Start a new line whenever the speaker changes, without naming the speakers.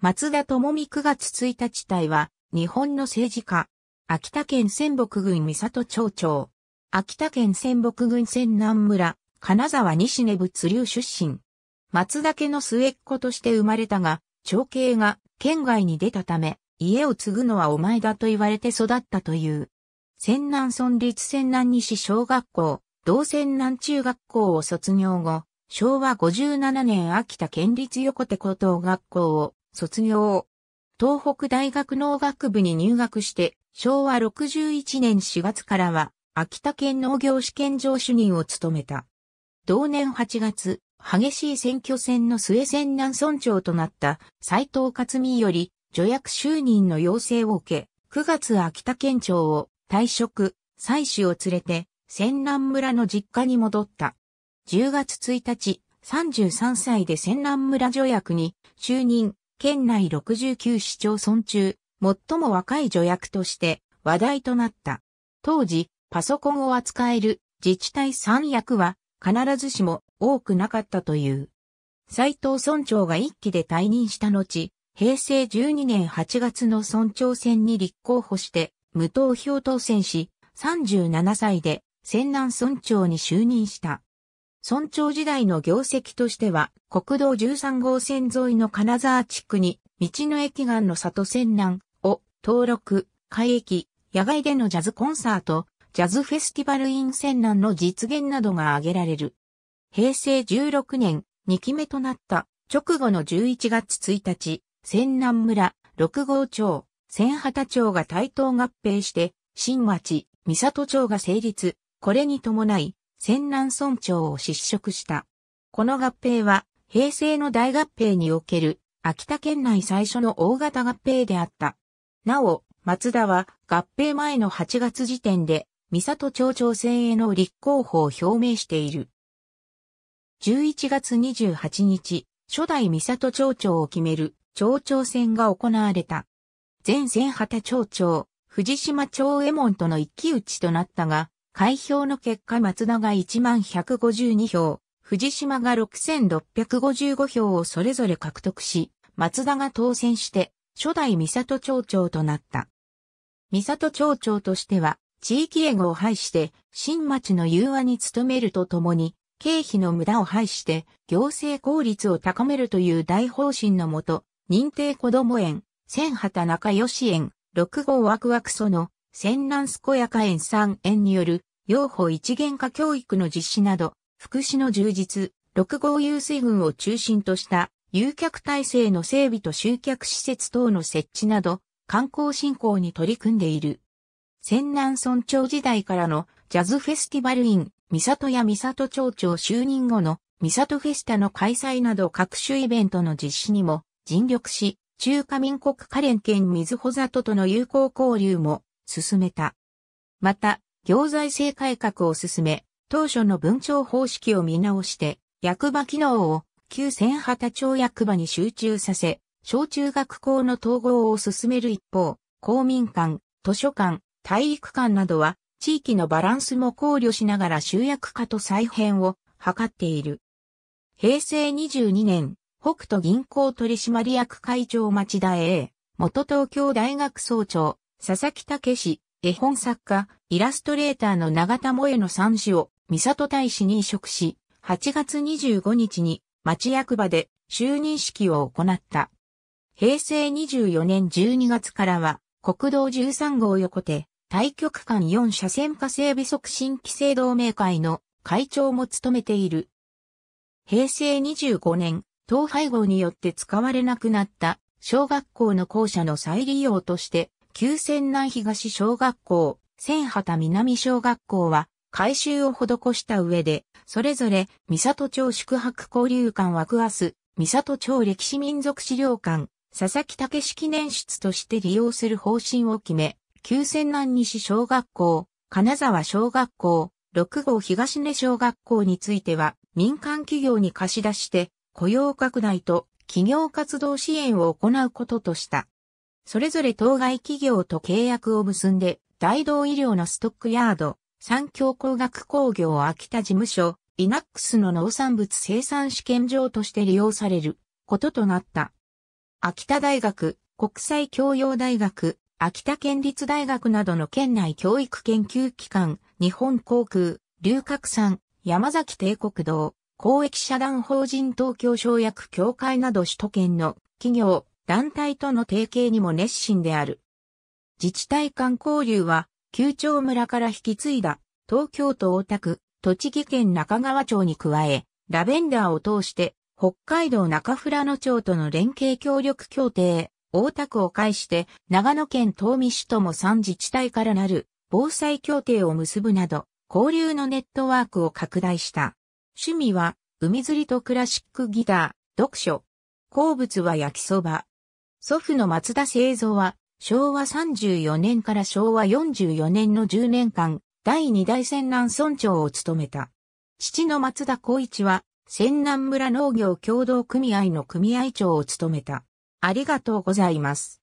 松田智美9月1日隊は、日本の政治家、秋田県仙北郡三里町長、秋田県仙北郡仙南村、金沢西根物流出身。松田家の末っ子として生まれたが、長兄が県外に出たため、家を継ぐのはお前だと言われて育ったという。仙南村立仙南西小学校、同仙南中学校を卒業後、昭和57年秋田県立横手高等学校を卒業。東北大学農学部に入学して、昭和61年4月からは、秋田県農業試験場主任を務めた。同年8月、激しい選挙戦の末戦南村長となった斎藤克美より助役就任の要請を受け、9月秋田県庁を退職、妻子を連れて、仙南村の実家に戻った。10月1日、33歳で仙南村助役に就任、県内69市町村中、最も若い助役として話題となった。当時、パソコンを扱える自治体3役は必ずしも多くなかったという。斉藤村長が一期で退任した後、平成12年8月の村長選に立候補して、無投票当選し、37歳で、千南村長に就任した。村長時代の業績としては、国道13号線沿いの金沢地区に、道の駅岸の里仙南を登録、海域、野外でのジャズコンサート、ジャズフェスティバルイン仙南の実現などが挙げられる。平成16年、2期目となった直後の11月1日、仙南村、六号町、仙畑町が対等合併して、新町、三里町が成立。これに伴い、泉南村長を失職した。この合併は、平成の大合併における、秋田県内最初の大型合併であった。なお、松田は合併前の8月時点で、三里町長選への立候補を表明している。11月28日、初代三里町長を決める町長選が行われた。前千畑町長、藤島町右衛門との一騎打ちとなったが、開票の結果松田が1152票、藤島が6655票をそれぞれ獲得し、松田が当選して初代三里町長となった。三里町長としては地域援護を廃して、新町の融和に努めるとともに、経費の無駄を排して、行政効率を高めるという大方針のもと、認定子ども園、千畑中吉園、六号ワクワクその、戦南健やか園三園による、養護一元化教育の実施など、福祉の充実、六号遊水群を中心とした誘客体制の整備と集客施設等の設置など、観光振興に取り組んでいる。戦南村長時代からのジャズフェスティバルイン、三里や三里町長就任後の三里フェスタの開催など各種イベントの実施にも尽力し、中華民国カレン県水穂里との友好交流も進めた。また、行財政改革を進め、当初の文庁方式を見直して、役場機能を旧千畑町役場に集中させ、小中学校の統合を進める一方、公民館、図書館、体育館などは、地域のバランスも考慮しながら集約化と再編を図っている。平成22年、北斗銀行取締役会長町田へ元東京大学総長、佐々木武氏、絵本作家、イラストレーターの長田萌の三子を、三里大使に移植し、8月25日に町役場で就任式を行った。平成24年12月からは、国道13号横手、対局間4車線化整備促進規制同盟会の会長も務めている。平成25年、統廃合によって使われなくなった小学校の校舎の再利用として旧泉南東小学校、千畑南小学校は改修を施した上で、それぞれ、三里町宿泊交流館枠明日、三里町歴史民族資料館、佐々木武史記念室として利用する方針を決め、旧泉南西小学校、金沢小学校、六号東根小学校については、民間企業に貸し出して、雇用拡大と企業活動支援を行うこととした。それぞれ当該企業と契約を結んで、大道医療のストックヤード、産業工学工業秋田事務所、イナックスの農産物生産試験場として利用されることとなった。秋田大学、国際教養大学、秋田県立大学などの県内教育研究機関、日本航空、龍角散、山崎帝国堂、公益社団法人東京省薬協会など首都圏の企業、団体との提携にも熱心である。自治体間交流は、旧町村から引き継いだ、東京都大田区、栃木県中川町に加え、ラベンダーを通して、北海道中富良野町との連携協力協定、大田区を介して、長野県東見市とも3自治体からなる、防災協定を結ぶなど、交流のネットワークを拡大した。趣味は、海釣りとクラシックギター、読書。好物は焼きそば。祖父の松田聖造は、昭和34年から昭和44年の10年間、第二代仙南村長を務めた。父の松田光一は、仙南村農業協同組合の組合長を務めた。ありがとうございます。